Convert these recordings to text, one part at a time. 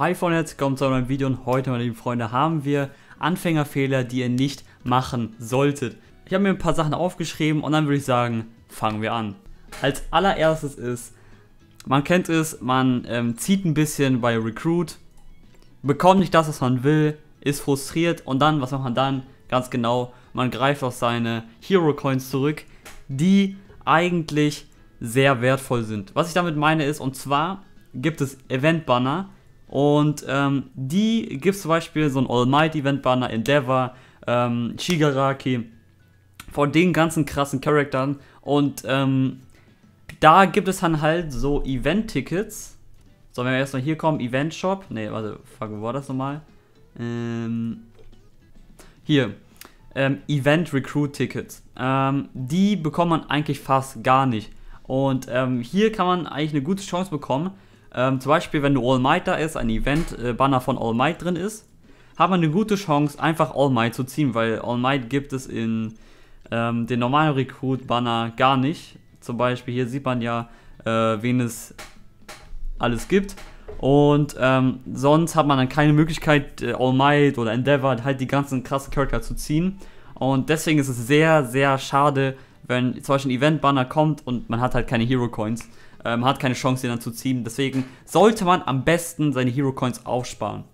Hi von jetzt kommt zu einem neuen Video und heute, meine lieben Freunde, haben wir Anfängerfehler, die ihr nicht machen solltet. Ich habe mir ein paar Sachen aufgeschrieben und dann würde ich sagen, fangen wir an. Als allererstes ist, man kennt es, man ähm, zieht ein bisschen bei Recruit, bekommt nicht das, was man will, ist frustriert und dann, was macht man dann? Ganz genau, man greift auf seine Hero Coins zurück, die eigentlich sehr wertvoll sind. Was ich damit meine ist, und zwar gibt es Event Banner, und ähm, die gibt es zum Beispiel so ein almighty event banner Endeavor, ähm, Shigaraki, von den ganzen krassen Charaktern. Und ähm, da gibt es dann halt so Event-Tickets. So, wenn wir erstmal hier kommen, Event-Shop. Ne, warte, fuck, wo war das nochmal? Ähm, hier. Ähm, Event-Recruit-Tickets. Ähm, die bekommt man eigentlich fast gar nicht. Und ähm, hier kann man eigentlich eine gute Chance bekommen, ähm, zum Beispiel, wenn du All Might da ist, ein Event-Banner äh, von All Might drin ist, hat man eine gute Chance, einfach All Might zu ziehen, weil All Might gibt es in ähm, den normalen Recruit-Banner gar nicht. Zum Beispiel hier sieht man ja, äh, wen es alles gibt. Und ähm, sonst hat man dann keine Möglichkeit, äh, All Might oder Endeavor halt die ganzen krassen Charakter zu ziehen. Und deswegen ist es sehr, sehr schade, wenn zum Beispiel ein Event-Banner kommt und man hat halt keine Hero-Coins. Ähm, hat keine Chance, den dann zu ziehen. Deswegen sollte man am besten seine Hero Coins aufsparen.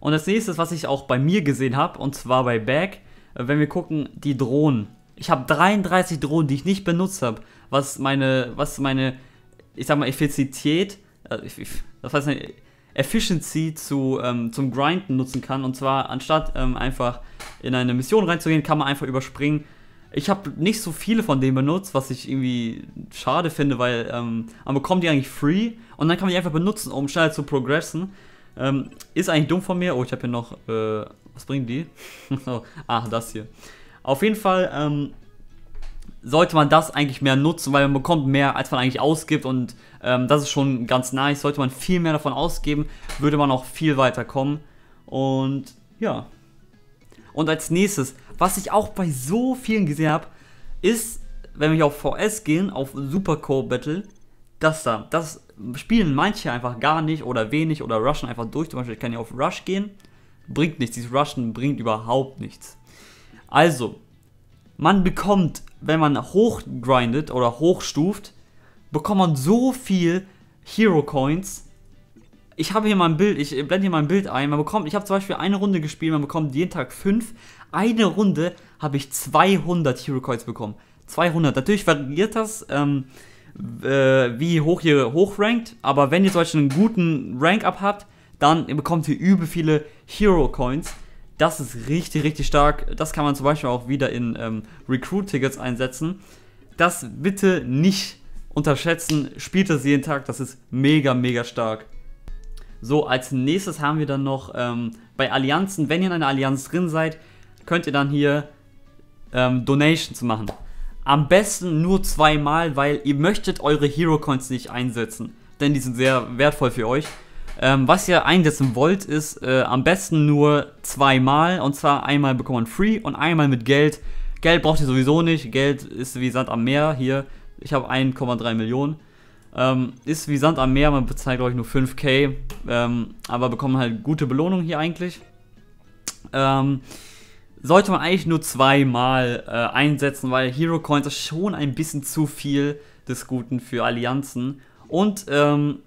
Und das nächste, was ich auch bei mir gesehen habe, und zwar bei Bag, äh, wenn wir gucken, die Drohnen. Ich habe 33 Drohnen, die ich nicht benutzt habe, was meine, was meine, ich sag mal, Effizität, äh, das heißt, Efficiency zu, ähm, zum Grinden nutzen kann. Und zwar, anstatt ähm, einfach in eine Mission reinzugehen, kann man einfach überspringen, ich habe nicht so viele von denen benutzt, was ich irgendwie schade finde, weil ähm, man bekommt die eigentlich free und dann kann man die einfach benutzen, um schneller zu progressen. Ähm, ist eigentlich dumm von mir. Oh, ich habe hier noch, äh, was bringen die? Ach, oh, ah, das hier. Auf jeden Fall ähm, sollte man das eigentlich mehr nutzen, weil man bekommt mehr, als man eigentlich ausgibt und ähm, das ist schon ganz nice. Sollte man viel mehr davon ausgeben, würde man auch viel weiter kommen und ja. Und als nächstes, was ich auch bei so vielen gesehen habe, ist, wenn wir auf VS gehen, auf Super Core Battle, das da. Das spielen manche einfach gar nicht oder wenig oder rushen einfach durch. Zum Beispiel, ich kann ja auf Rush gehen. Bringt nichts. Dieses Rushen bringt überhaupt nichts. Also, man bekommt, wenn man hochgrindet oder hochstuft, bekommt man so viel Hero Coins, ich habe hier mal ein Bild, ich blende hier mal ein Bild ein. Man bekommt, ich habe zum Beispiel eine Runde gespielt, man bekommt jeden Tag 5. Eine Runde habe ich 200 Hero Coins bekommen. 200. Natürlich variiert das, ähm, äh, wie hoch ihr hochrankt, aber wenn ihr zum Beispiel einen guten Rank-Up habt, dann bekommt ihr übel viele Hero Coins. Das ist richtig, richtig stark. Das kann man zum Beispiel auch wieder in ähm, Recruit-Tickets einsetzen. Das bitte nicht unterschätzen. Spielt das jeden Tag, das ist mega, mega stark. So, als nächstes haben wir dann noch ähm, bei Allianzen, wenn ihr in einer Allianz drin seid, könnt ihr dann hier ähm, Donations machen. Am besten nur zweimal, weil ihr möchtet eure Hero Coins nicht einsetzen, denn die sind sehr wertvoll für euch. Ähm, was ihr einsetzen wollt, ist äh, am besten nur zweimal. Und zwar einmal bekommt man free und einmal mit Geld. Geld braucht ihr sowieso nicht. Geld ist wie Sand am Meer. Hier, ich habe 1,3 Millionen. Ähm, ist wie Sand am Meer, man bezahlt glaube ich nur 5k, ähm, aber bekommen halt gute Belohnung hier eigentlich. Ähm, sollte man eigentlich nur zweimal äh, einsetzen, weil Hero Coins ist schon ein bisschen zu viel des Guten für Allianzen. Und ähm,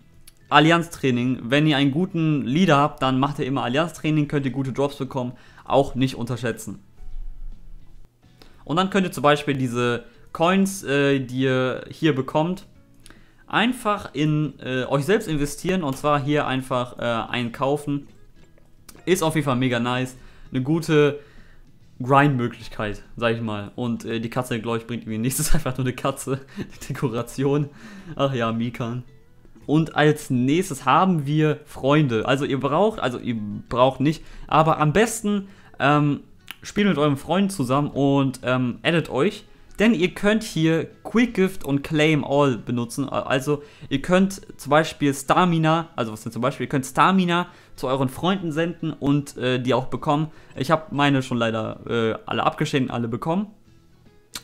Allianztraining, wenn ihr einen guten Leader habt, dann macht ihr immer Allianztraining, könnt ihr gute Drops bekommen, auch nicht unterschätzen. Und dann könnt ihr zum Beispiel diese Coins, äh, die ihr hier bekommt, einfach in äh, euch selbst investieren und zwar hier einfach äh, einkaufen. Ist auf jeden Fall mega nice. Eine gute Grind-Möglichkeit, sag ich mal. Und äh, die Katze, glaube ich, bringt mir nächstes einfach nur eine Katze. Eine Dekoration. Ach ja, Mikan. Und als nächstes haben wir Freunde. Also ihr braucht, also ihr braucht nicht, aber am besten ähm, spielt mit eurem Freund zusammen und ähm, addet euch denn ihr könnt hier Quick Gift und Claim All benutzen. Also ihr könnt zum Beispiel Stamina, also was denn zum Beispiel, ihr könnt Stamina zu euren Freunden senden und äh, die auch bekommen. Ich habe meine schon leider äh, alle abgeschenkt, alle bekommen.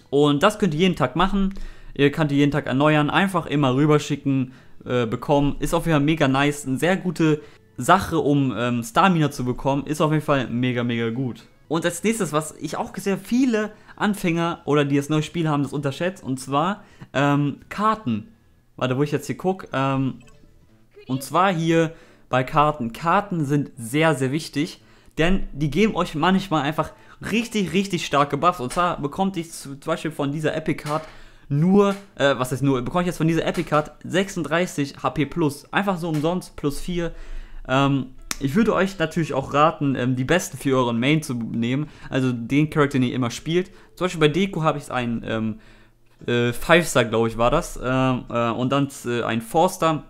Und das könnt ihr jeden Tag machen. Ihr könnt die jeden Tag erneuern, einfach immer rüberschicken, äh, bekommen. Ist auf jeden Fall mega nice, eine sehr gute Sache, um ähm, Stamina zu bekommen. Ist auf jeden Fall mega, mega gut. Und als nächstes, was ich auch sehr viele Anfänger oder die das neue Spiel haben, das unterschätzt. Und zwar ähm, Karten. Warte, wo ich jetzt hier gucke. Ähm, und zwar hier bei Karten. Karten sind sehr, sehr wichtig, denn die geben euch manchmal einfach richtig, richtig starke Buffs. Und zwar bekommt ich zum Beispiel von dieser Epic Card nur, äh, was heißt nur, bekomme ich jetzt von dieser Epic Card 36 HP plus. Einfach so umsonst, plus 4. Ähm, ich würde euch natürlich auch raten, ähm, die besten für euren Main zu nehmen. Also den Charakter, den ihr immer spielt. Zum Beispiel bei Deku habe ich einen ähm, äh, Five-Star, glaube ich, war das. Ähm, äh, und dann äh, einen Forster.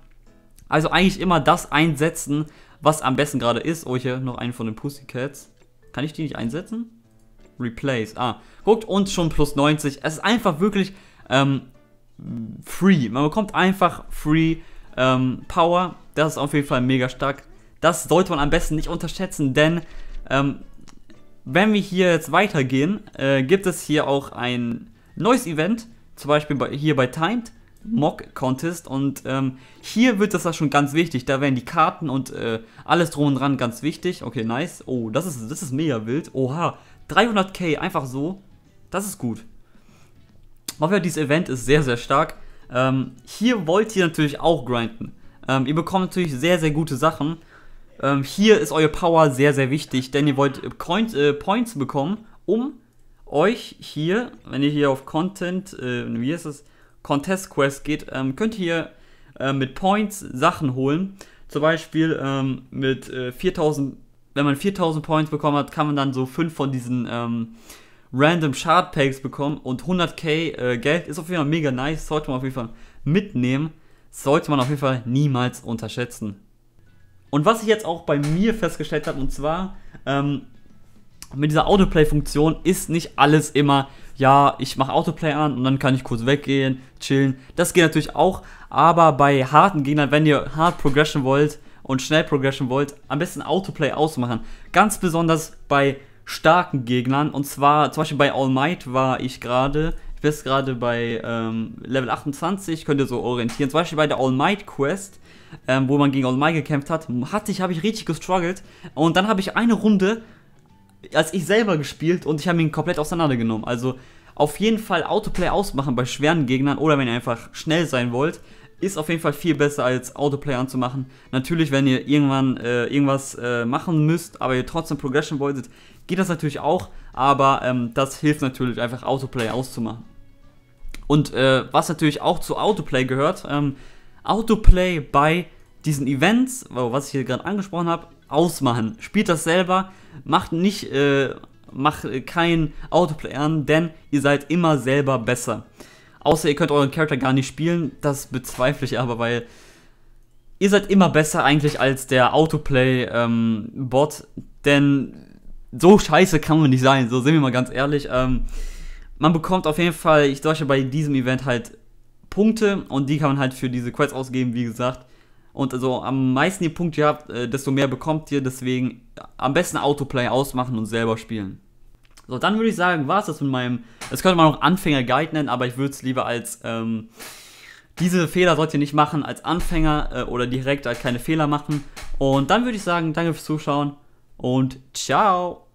Also eigentlich immer das einsetzen, was am besten gerade ist. Oh, hier noch einen von den Pussycats. Kann ich die nicht einsetzen? Replace. Ah, guckt uns schon plus 90. Es ist einfach wirklich ähm, free. Man bekommt einfach free ähm, Power. Das ist auf jeden Fall mega stark. Das sollte man am besten nicht unterschätzen, denn ähm, wenn wir hier jetzt weitergehen, äh, gibt es hier auch ein neues Event, zum Beispiel bei, hier bei Timed, Mock Contest und ähm, hier wird das ja schon ganz wichtig, da werden die Karten und äh, alles drum und dran ganz wichtig. Okay, nice. Oh, das ist, das ist mega wild. Oha, 300k, einfach so. Das ist gut. Auf dieses Event ist sehr, sehr stark. Ähm, hier wollt ihr natürlich auch grinden. Ähm, ihr bekommt natürlich sehr, sehr gute Sachen. Ähm, hier ist eure Power sehr, sehr wichtig, denn ihr wollt äh, Coins, äh, Points bekommen, um euch hier, wenn ihr hier auf Content, äh, wie heißt es, Contest Quest geht, ähm, könnt ihr äh, mit Points Sachen holen. Zum Beispiel ähm, mit äh, 4000, wenn man 4000 Points bekommen hat, kann man dann so 5 von diesen ähm, Random Shard Packs bekommen und 100k äh, Geld ist auf jeden Fall mega nice, sollte man auf jeden Fall mitnehmen, sollte man auf jeden Fall niemals unterschätzen. Und was ich jetzt auch bei mir festgestellt habe, und zwar ähm, mit dieser Autoplay-Funktion ist nicht alles immer, ja, ich mache Autoplay an und dann kann ich kurz weggehen, chillen. Das geht natürlich auch, aber bei harten Gegnern, wenn ihr hart Progression wollt und schnell Progression wollt, am besten Autoplay ausmachen. Ganz besonders bei starken Gegnern. Und zwar zum Beispiel bei All Might war ich gerade Du bist gerade bei ähm, Level 28, könnt ihr so orientieren. Zum Beispiel bei der All Might Quest, ähm, wo man gegen All Might gekämpft hat, hatte ich, habe ich richtig gestruggelt. Und dann habe ich eine Runde als ich selber gespielt und ich habe ihn komplett auseinandergenommen. Also auf jeden Fall Autoplay ausmachen bei schweren Gegnern oder wenn ihr einfach schnell sein wollt, ist auf jeden Fall viel besser als Autoplay anzumachen. Natürlich, wenn ihr irgendwann äh, irgendwas äh, machen müsst, aber ihr trotzdem Progression wolltet, geht das natürlich auch, aber ähm, das hilft natürlich einfach Autoplay auszumachen. Und äh, was natürlich auch zu Autoplay gehört, ähm, Autoplay bei diesen Events, was ich hier gerade angesprochen habe, ausmachen. Spielt das selber, macht nicht, äh, macht äh, kein Autoplay an, denn ihr seid immer selber besser. Außer ihr könnt euren Charakter gar nicht spielen, das bezweifle ich aber, weil ihr seid immer besser eigentlich als der Autoplay-Bot, ähm, denn so scheiße kann man nicht sein, so sind wir mal ganz ehrlich. Ähm, man bekommt auf jeden Fall, ich solche bei diesem Event halt Punkte und die kann man halt für diese Quests ausgeben, wie gesagt. Und also am meisten ihr Punkte habt, äh, desto mehr bekommt ihr. Deswegen am besten Autoplay ausmachen und selber spielen. So, dann würde ich sagen, war es das mit meinem. Das könnte man auch Anfänger-Guide nennen, aber ich würde es lieber als. Ähm, diese Fehler sollt ihr nicht machen als Anfänger äh, oder direkt halt keine Fehler machen. Und dann würde ich sagen, danke fürs Zuschauen und ciao.